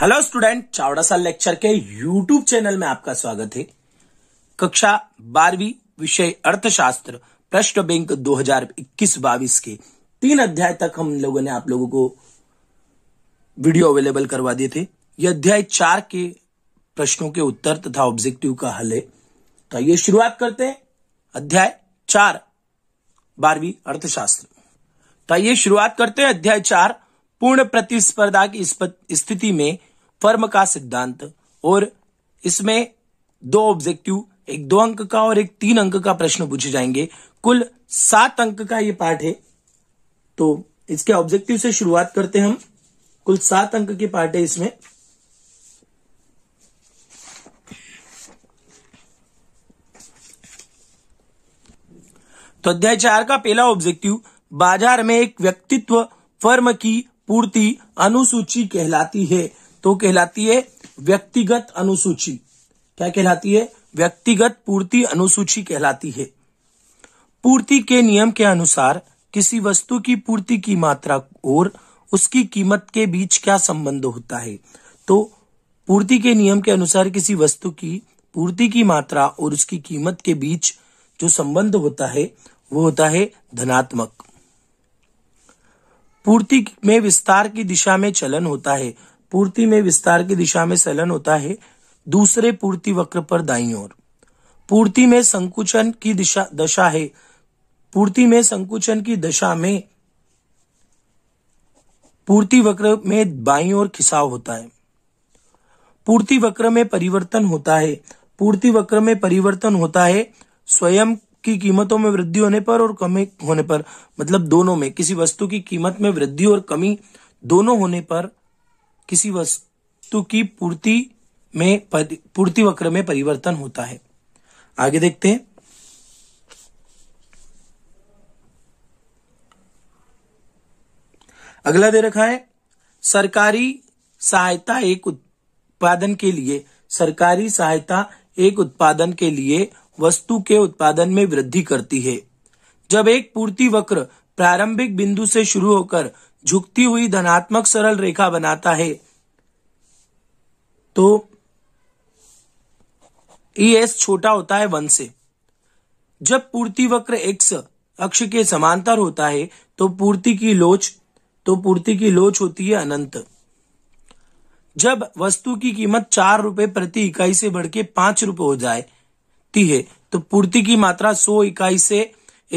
hello student Chavda साल lecture के YouTube channel में आपका स्वागत है कक्षा बारहवीं विषय अर्थशास्त्र प्रश्न बैंक 2021-22 के तीन अध्याय तक हम लोगों ने आप लोगों को वीडियो अवेलेबल करवा दिए थे ये अध्याय चार के प्रश्नों के उत्तर तथा ऑब्जेक्टिव का हल है तो आइए शुरुआत करते हैं अध्याय चार बारहवीं अर्थशास्त्र तो आइए शुरुआत करते हैं अध्याय चार पूर्ण प्रतिस्पर्धा की स्थिति में फर्म का सिद्धांत और इसमें दो ऑब्जेक्टिव एक दो अंक का और एक तीन अंक का प्रश्न पूछे जाएंगे कुल सात अंक का ये पाठ है तो इसके ऑब्जेक्टिव से शुरुआत करते हैं हम कुल सात अंक के पाठ है इसमें तो अध्याय चार का पहला ऑब्जेक्टिव बाजार में एक व्यक्तित्व फर्म की पूर्ति अनुसूची कहलाती है तो कहलाती है व्यक्तिगत अनुसूची क्या कहलाती है व्यक्तिगत पूर्ति अनुसूची कहलाती है पूर्ति के नियम के अनुसार किसी वस्तु की पूर्ति की मात्रा और उसकी कीमत के बीच क्या संबंध होता है तो पूर्ति के नियम के अनुसार किसी वस्तु की पूर्ति की मात्रा और उसकी कीमत के बीच जो संबंध होता है वो होता है धनात्मक पूर्ति में विस्तार की दिशा में चलन होता है पूर्ति में विस्तार की दिशा में सलन होता है दूसरे पूर्ति वक्र पर दाई ओर पूर्ति में संकुचन की दिशा दशा है पूर्ति में संकुचन की दशा में पूर्ति वक्र में बाई और खिसाव होता है पूर्ति वक्र में परिवर्तन होता है पूर्ति वक्र में परिवर्तन होता है स्वयं की कीमतों में वृद्धि होने पर और कमी होने पर मतलब दोनों में किसी वस्तु की कीमत में वृद्धि और कमी दोनों होने पर किसी वस्तु की पूर्ति में पूर्ति वक्र में परिवर्तन होता है आगे देखते हैं अगला दे रखा है सरकारी सहायता एक उत्पादन के लिए सरकारी सहायता एक उत्पादन के लिए वस्तु के उत्पादन में वृद्धि करती है जब एक पूर्ति वक्र प्रारंभिक बिंदु से शुरू होकर झुकती हुई धनात्मक सरल रेखा बनाता है तो ई e एस छोटा होता है वन से जब पूर्ति वक्र एक्स अक्ष के समांतर होता है तो पूर्ति की लोच तो पूर्ति की लोच होती है अनंत जब वस्तु की कीमत चार रुपए प्रति इकाई से बढ़ के पांच रुपए हो जाती है तो पूर्ति की मात्रा सौ इकाई से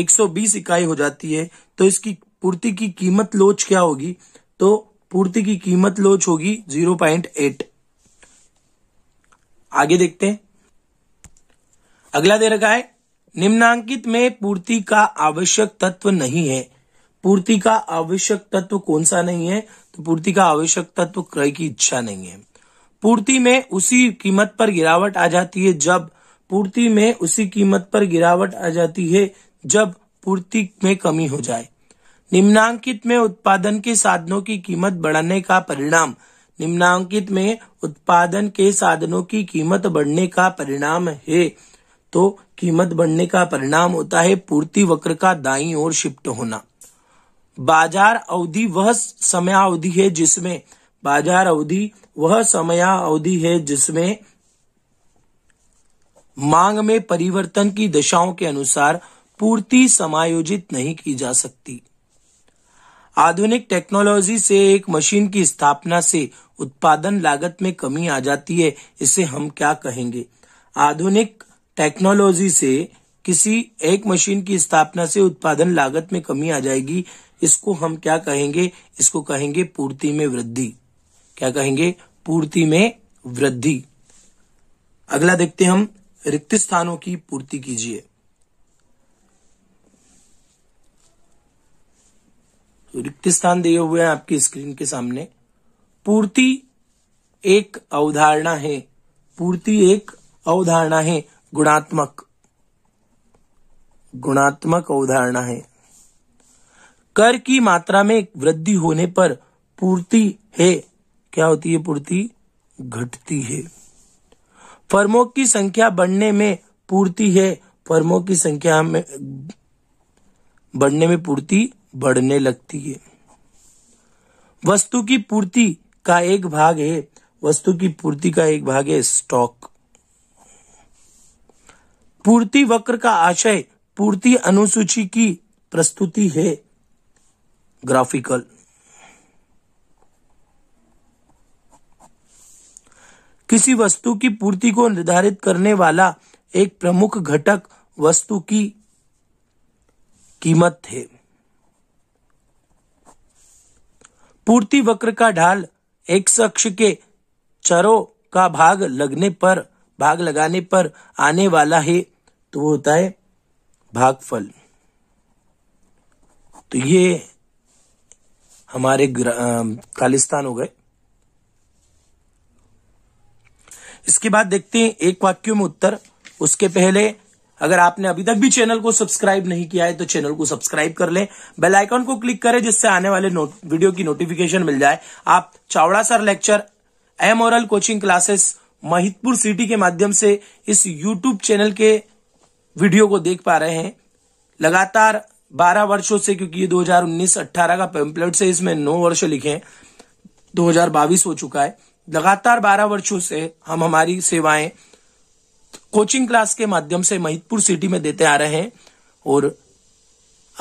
एक सौ बीस इकाई हो जाती है तो इसकी पूर्ति की कीमत लोच क्या होगी तो पूर्ति की कीमत लोच होगी जीरो पॉइंट एट आगे देखते हैं अगला दे रखा है निम्नांकित में पूर्ति का आवश्यक तत्व नहीं है पूर्ति का आवश्यक तत्व कौन सा नहीं है तो पूर्ति का आवश्यक तत्व क्रय की इच्छा नहीं है पूर्ति में उसी कीमत पर गिरावट आ जाती है जब पूर्ति में उसी कीमत पर गिरावट आ जाती है जब पूर्ति में कमी हो जाए निम्नांकित में उत्पादन के साधनों की कीमत बढ़ने का परिणाम निम्नांकित में उत्पादन के साधनों की कीमत बढ़ने का परिणाम है तो कीमत बढ़ने का परिणाम होता है पूर्ति वक्र का दाई ओर शिफ्ट होना बाजार अवधि वह समय अवधि है जिसमें बाजार अवधि वह समयावधि है जिसमें मांग में परिवर्तन की दशाओं के अनुसार पूर्ति समायोजित नहीं की जा सकती आधुनिक टेक्नोलॉजी से एक मशीन की स्थापना से उत्पादन लागत में कमी आ जाती है इसे हम क्या कहेंगे आधुनिक टेक्नोलॉजी से किसी एक मशीन की स्थापना से उत्पादन लागत में कमी आ जाएगी इसको हम क्या कहेंगे इसको कहेंगे पूर्ति में वृद्धि क्या कहेंगे पूर्ति में वृद्धि अगला देखते हम रिक्त स्थानों की पूर्ति कीजिए रिक्त स्थान दिए हुए हैं आपकी स्क्रीन के सामने पूर्ति एक अवधारणा है पूर्ति एक अवधारणा है गुणात्मक गुणात्मक अवधारणा है कर की मात्रा में वृद्धि होने पर पूर्ति है क्या होती है पूर्ति घटती है फर्मों की संख्या बढ़ने में पूर्ति है फर्मों की संख्या में बढ़ने में पूर्ति बढ़ने लगती है वस्तु की पूर्ति का एक भाग है वस्तु की पूर्ति का एक भाग है स्टॉक पूर्ति वक्र का आशय पूर्ति अनुसूची की प्रस्तुति है ग्राफिकल किसी वस्तु की पूर्ति को निर्धारित करने वाला एक प्रमुख घटक वस्तु की कीमत है पूर्ति वक्र का ढाल एक्स अक्ष के चरों का भाग लगने पर भाग लगाने पर आने वाला है तो वो होता है भागफल तो ये हमारे खालिस्तान हो गए इसके बाद देखते हैं एक वाक्यों में उत्तर उसके पहले अगर आपने अभी तक भी चैनल को सब्सक्राइब नहीं किया है तो चैनल को सब्सक्राइब कर लें बेल आइकॉन को क्लिक करें जिससे आने वाले वीडियो की नोटिफिकेशन मिल जाए आप Chawda sir lecture oral coaching classes Mahitpur city के माध्यम से इस यूट्यूब चैनल के वीडियो को देख पा रहे हैं लगातार बारह वर्षो से क्योंकि ये दो हजार का पेम्पलेट से इसमें नौ वर्ष लिखे दो 2022 हो चुका है लगातार बारह वर्षो से हम हमारी सेवाएं कोचिंग क्लास के माध्यम से महितपुर सिटी में देते आ रहे हैं और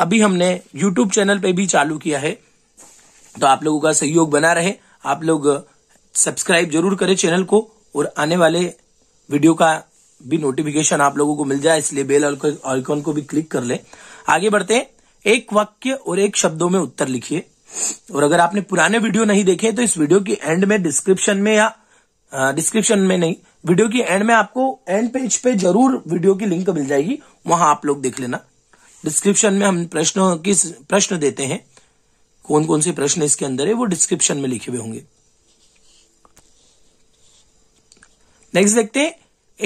अभी हमने यूट्यूब चैनल पे भी चालू किया है तो आप लोगों का सहयोग बना रहे आप लोग सब्सक्राइब जरूर करें चैनल को और आने वाले वीडियो का भी नोटिफिकेशन आप लोगों को मिल जाए इसलिए बेल आइकॉन को भी क्लिक कर ले आगे बढ़ते हैं एक वाक्य और एक शब्दों में उत्तर लिखिए और अगर आपने पुराने वीडियो नहीं देखे तो इस वीडियो के एंड में डिस्क्रिप्शन में या डिस्क्रिप्शन में नहीं वीडियो की एंड में आपको एंड पेज पे जरूर वीडियो की लिंक मिल जाएगी वहां आप लोग देख लेना डिस्क्रिप्शन में हम प्रश्न किस प्रश्न देते हैं कौन कौन से प्रश्न इसके अंदर है वो डिस्क्रिप्शन में लिखे हुए होंगे नेक्स्ट देखते हैं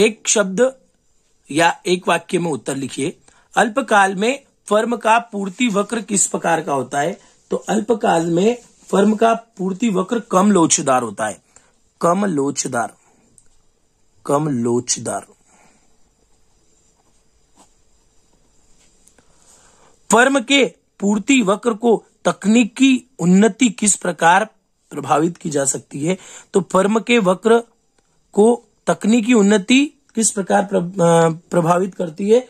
एक शब्द या एक वाक्य में उत्तर लिखिए अल्पकाल में फर्म का पूर्ति वक्र किस प्रकार का होता है तो अल्पकाल में फर्म का पूर्ति वक्र कम लोचदार होता है कम लोचदार कम लोचदार फर्म के पूर्ति वक्र को तकनीकी उन्नति किस प्रकार प्रभावित की जा सकती है तो फर्म के वक्र को तकनीकी उन्नति किस प्रकार प्रभावित करती है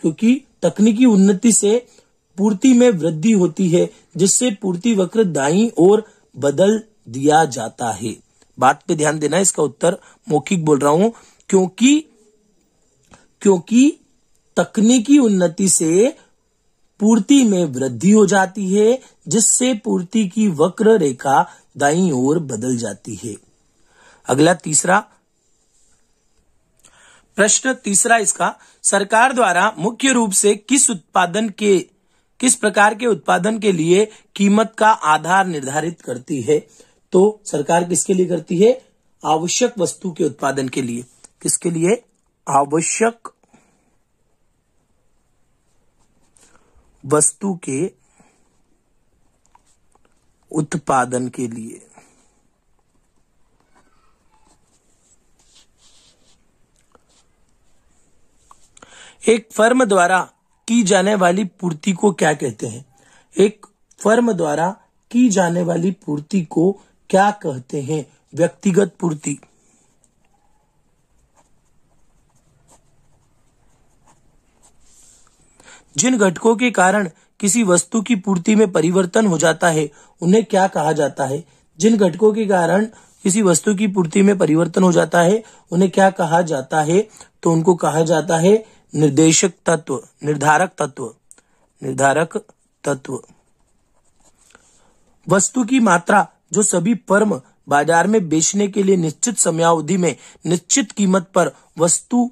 क्योंकि तकनीकी उन्नति से पूर्ति में वृद्धि होती है जिससे पूर्ति वक्र दाई और बदल दिया जाता है बात पे ध्यान देना इसका उत्तर मौखिक बोल रहा हूं क्योंकि क्योंकि तकनीकी उन्नति से पूर्ति में वृद्धि हो जाती है जिससे पूर्ति की वक्र रेखा दाई ओर बदल जाती है अगला तीसरा प्रश्न तीसरा इसका सरकार द्वारा मुख्य रूप से किस उत्पादन के किस प्रकार के उत्पादन के लिए कीमत का आधार निर्धारित करती है तो सरकार किसके लिए करती है आवश्यक वस्तु के उत्पादन के लिए किसके लिए आवश्यक वस्तु के उत्पादन के लिए एक फर्म द्वारा की जाने वाली पूर्ति को क्या कहते हैं एक फर्म द्वारा की जाने वाली पूर्ति को क्या कहते हैं व्यक्तिगत पूर्ति जिन घटकों के कारण किसी वस्तु की पूर्ति में परिवर्तन हो जाता है उन्हें क्या कहा जाता है जिन घटकों के कारण किसी वस्तु की पूर्ति में परिवर्तन हो जाता है उन्हें क्या कहा जाता है तो उनको कहा जाता है निर्देशक तत्व निर्धारक तत्व निर्धारक तत्व वस्तु की मात्रा जो सभी फर्म बाजार में बेचने के लिए निश्चित समयावधि में निश्चित कीमत पर वस्तु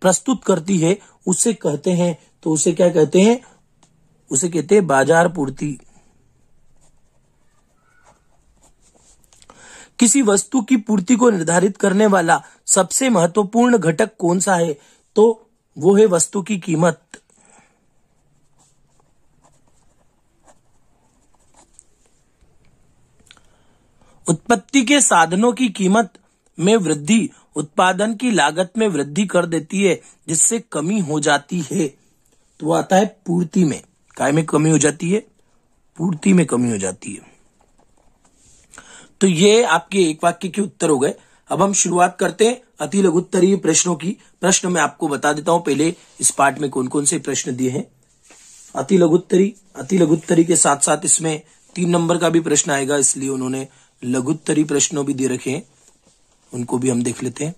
प्रस्तुत करती है उसे कहते हैं तो उसे क्या कहते हैं उसे कहते हैं बाजार पूर्ति किसी वस्तु की पूर्ति को निर्धारित करने वाला सबसे महत्वपूर्ण घटक कौन सा है तो वो है वस्तु की कीमत उत्पत्ति के साधनों की कीमत में वृद्धि उत्पादन की लागत में वृद्धि कर देती है जिससे कमी हो जाती है तो वो आता है पूर्ति में काय में कमी हो जाती है पूर्ति में कमी हो जाती है तो ये आपके एक वाक्य के उत्तर हो गए अब हम शुरुआत करते हैं अति लघुत्तरीय प्रश्नों की प्रश्न मैं आपको बता देता हूं पहले इस पार्ट में कौन कौन से प्रश्न दिए हैं अति लघुत्तरी अति लघुत्तरी के साथ साथ इसमें तीन नंबर का भी प्रश्न आएगा इसलिए उन्होंने लघुत्तरी प्रश्नों भी दे रखे हैं उनको भी हम देख लेते हैं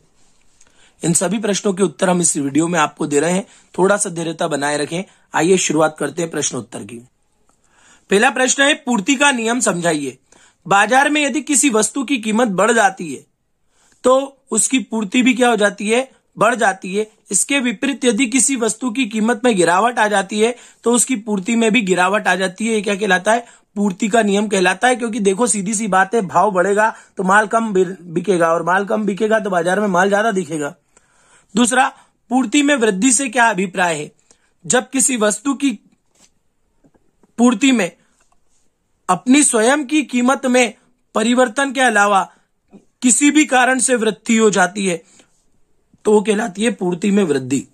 इन सभी प्रश्नों के उत्तर हम इस वीडियो में आपको दे रहे हैं थोड़ा सा धैर्यता बनाए रखें आइए शुरुआत करते हैं प्रश्नोत्तर की पहला प्रश्न है पूर्ति का नियम समझाइए बाजार में यदि किसी वस्तु की कीमत बढ़ जाती है तो उसकी पूर्ति भी क्या हो जाती है बढ़ जाती है इसके विपरीत यदि किसी वस्तु की कीमत में गिरावट आ जाती है तो उसकी पूर्ति में भी गिरावट आ जाती है ये क्या कहलाता है पूर्ति का नियम कहलाता है क्योंकि देखो सीधी सी बात है भाव बढ़ेगा तो माल कम बिकेगा और माल कम बिकेगा तो बाजार में माल ज्यादा दिखेगा दूसरा पूर्ति में वृद्धि से क्या अभिप्राय है जब किसी वस्तु की पूर्ति में अपनी स्वयं की कीमत में परिवर्तन के अलावा किसी भी कारण से वृद्धि हो जाती है तो वो कहलाती है पूर्ति में वृद्धि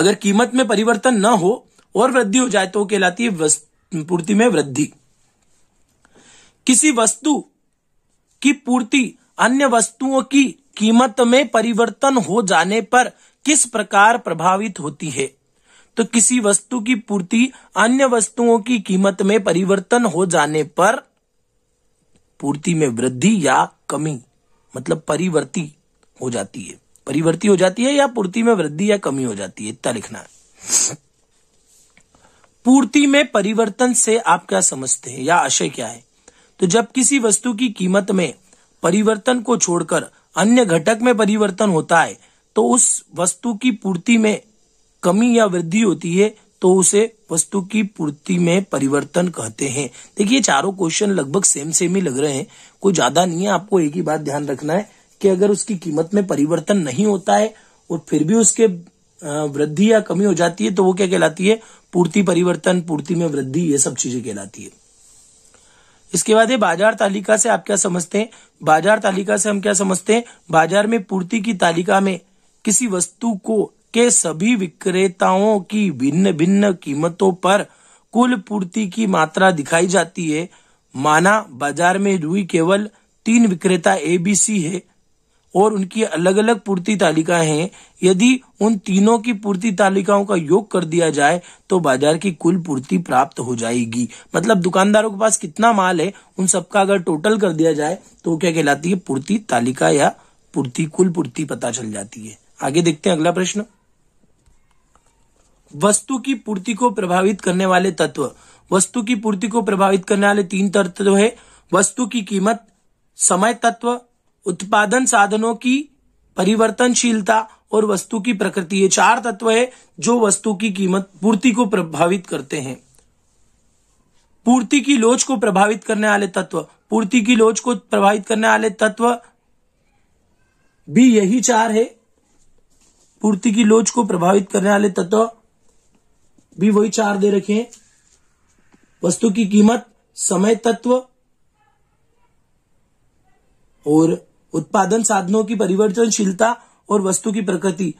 अगर कीमत में परिवर्तन न हो और वृद्धि हो जाए तो कहलाती है पूर्ति में वृद्धि किसी वस्तु की पूर्ति अन्य वस्तुओं की कीमत में परिवर्तन हो जाने पर किस प्रकार प्रभावित होती है तो किसी वस्तु की पूर्ति अन्य वस्तुओं की कीमत में परिवर्तन हो जाने पर पूर्ति में वृद्धि या कमी मतलब परिवर्ती हो जाती है परिवर्ती हो जाती है या पूर्ति में वृद्धि या कमी हो जाती है इतना लिखना है पूर्ति में परिवर्तन से आप क्या समझते हैं या आशय क्या है तो जब किसी वस्तु की कीमत में परिवर्तन को छोड़कर अन्य घटक में परिवर्तन होता है तो उस वस्तु की पूर्ति में कमी या वृद्धि होती है तो उसे वस्तु की पूर्ति में परिवर्तन कहते हैं देखिए चारों क्वेश्चन लगभग सेम सेम ही लग रहे हैं कोई ज्यादा नहीं है आपको एक ही बात ध्यान रखना है कि अगर उसकी कीमत में परिवर्तन नहीं होता है और फिर भी उसके वृद्धि या कमी हो जाती है तो वो क्या कहलाती है पूर्ति परिवर्तन पूर्ति में वृद्धि ये सब चीजें कहलाती है इसके बाद ये बाजार तालिका से आप क्या समझते हैं बाजार तालिका से हम क्या समझते हैं बाजार में पूर्ति की तालिका में किसी वस्तु को के सभी विक्रेताओं की भिन्न भिन्न कीमतों पर कुल पूर्ति की मात्रा दिखाई जाती है माना बाजार में रुई केवल तीन विक्रेता ए बी सी है और उनकी अलग अलग पूर्ति तालिका हैं यदि उन तीनों की पूर्ति तालिकाओं का योग कर दिया जाए तो बाजार की कुल पूर्ति प्राप्त हो जाएगी मतलब दुकानदारों के पास कितना माल है उन सबका अगर टोटल कर दिया जाए तो क्या कहलाती है पूर्ति तालिका या पूर्ति कुल पूर्ति पता चल जाती है आगे देखते हैं अगला प्रश्न वस्तु की पूर्ति को प्रभावित करने वाले तत्व वस्तु की पूर्ति को प्रभावित करने वाले तीन तत्व है वस्तु की कीमत समय तत्व उत्पादन साधनों की परिवर्तनशीलता और वस्तु की प्रकृति ये चार तत्व है जो वस्तु की कीमत पूर्ति को प्रभावित करते हैं पूर्ति की लोच को प्रभावित करने वाले तत्व पूर्ति की लोच को प्रभावित करने वाले तत्व भी यही चार है पूर्ति की लोच को प्रभावित करने वाले तत्व भी वही चार दे रखे हैं वस्तु की कीमत समय तत्व और उत्पादन साधनों की परिवर्तनशीलता और वस्तु की प्रकृति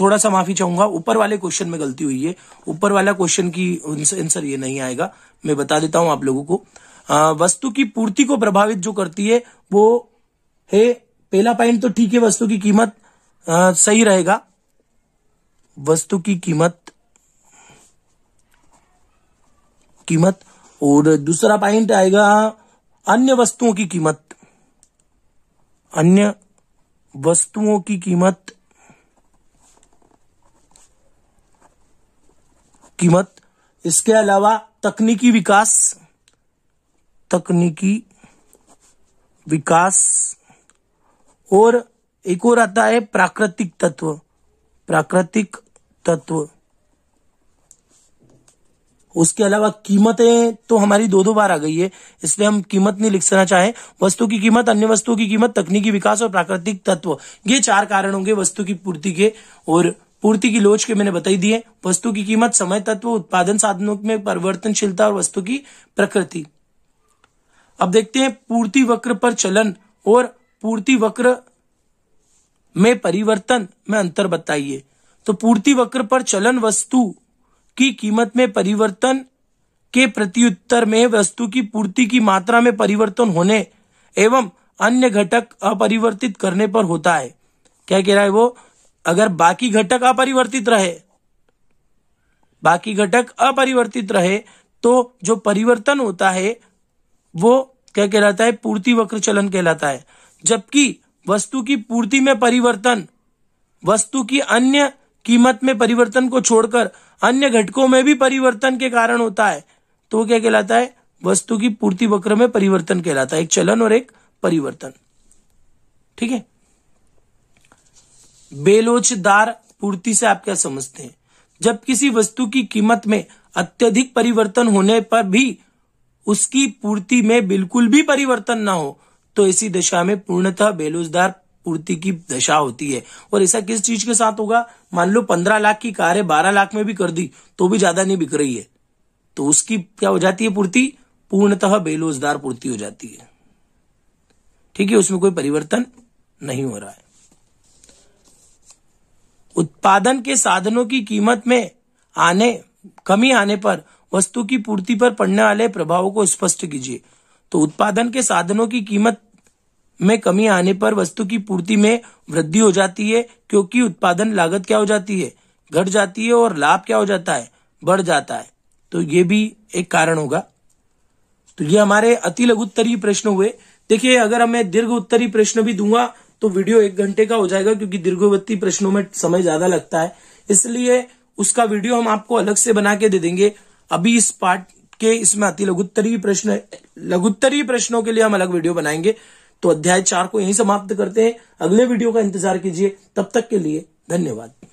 थोड़ा सा माफी चाहूंगा ऊपर वाले क्वेश्चन में गलती हुई है ऊपर वाला क्वेश्चन की आंसर ये नहीं आएगा मैं बता देता हूं आप लोगों को आ, वस्तु की पूर्ति को प्रभावित जो करती है वो है पहला पॉइंट तो ठीक है वस्तु की कीमत आ, सही रहेगा वस्तु की कीमत कीमत और दूसरा पॉइंट आएगा अन्य वस्तुओं की कीमत अन्य वस्तुओं की कीमत कीमत इसके अलावा तकनीकी विकास तकनीकी विकास और एक और आता है प्राकृतिक तत्व प्राकृतिक तत्व उसके अलावा कीमतें तो हमारी दो दो बार आ गई है इसलिए हम कीमत नहीं सकना चाहे वस्तु की कीमत अन्य वस्तुओं की कीमत तकनीकी विकास और प्राकृतिक तत्व ये चार कारण होंगे वस्तु की पूर्ति के और पूर्ति की लोच के मैंने बताई दिए वस्तु की कीमत समय तत्व उत्पादन साधनों में परिवर्तनशीलता और वस्तु की प्रकृति अब देखते हैं पूर्ति वक्र पर चलन और पूर्ति वक्र में परिवर्तन में अंतर बताइए तो पूर्ति वक्र पर चलन वस्तु की कीमत में परिवर्तन के प्रत्युत्तर में वस्तु की पूर्ति की मात्रा में परिवर्तन होने एवं अन्य घटक अपरिवर्तित करने पर होता है क्या कह रहा है वो अगर बाकी घटक अपरिवर्तित रहे बाकी घटक अपरिवर्तित रहे तो जो परिवर्तन होता है वो क्या कहलाता है पूर्ति वक्र चलन कहलाता है जबकि वस्तु की पूर्ति में परिवर्तन वस्तु की अन्य कीमत में परिवर्तन को छोड़कर अन्य घटकों में भी परिवर्तन के कारण होता है तो क्या कहलाता है वस्तु की पूर्ति वक्र में परिवर्तन कहलाता है एक चलन और एक परिवर्तन ठीक है बेलोचदार पूर्ति से आप क्या समझते हैं जब किसी वस्तु की कीमत में अत्यधिक परिवर्तन होने पर भी उसकी पूर्ति में बिल्कुल भी परिवर्तन ना हो तो इसी दशा में पूर्णतः बेलोचदार पूर्ति की दशा होती है और ऐसा किस चीज के साथ होगा मान लो पंद्रह लाख की कार है बारह लाख में भी कर दी तो भी ज्यादा नहीं बिक रही है तो उसकी क्या हो जाती है पूर्ति पूर्णतः बेरोजगार पूर्ति हो जाती है ठीक है उसमें कोई परिवर्तन नहीं हो रहा है उत्पादन के साधनों की कीमत में आने कमी आने पर वस्तु की पूर्ति पर पड़ने वाले प्रभावों को स्पष्ट कीजिए तो उत्पादन के साधनों की कीमत में कमी आने पर वस्तु की पूर्ति में वृद्धि हो जाती है क्योंकि उत्पादन लागत क्या हो जाती है घट जाती है और लाभ क्या हो जाता है बढ़ जाता है तो ये भी एक कारण होगा तो ये हमारे अति लघु उत्तरीय प्रश्न हुए देखिए अगर हमें दीर्घ उत्तरीय प्रश्न भी दूंगा तो वीडियो एक घंटे का हो जाएगा क्योंकि दीर्घवती प्रश्नों में समय ज्यादा लगता है इसलिए उसका वीडियो हम आपको अलग से बना के दे देंगे अभी इस पार्ट के इसमें अति लघुत्तरी प्रश्न लघुत्तरी प्रश्नों के लिए हम अलग वीडियो बनाएंगे तो अध्याय चार को यहीं समाप्त करते हैं अगले वीडियो का इंतजार कीजिए तब तक के लिए धन्यवाद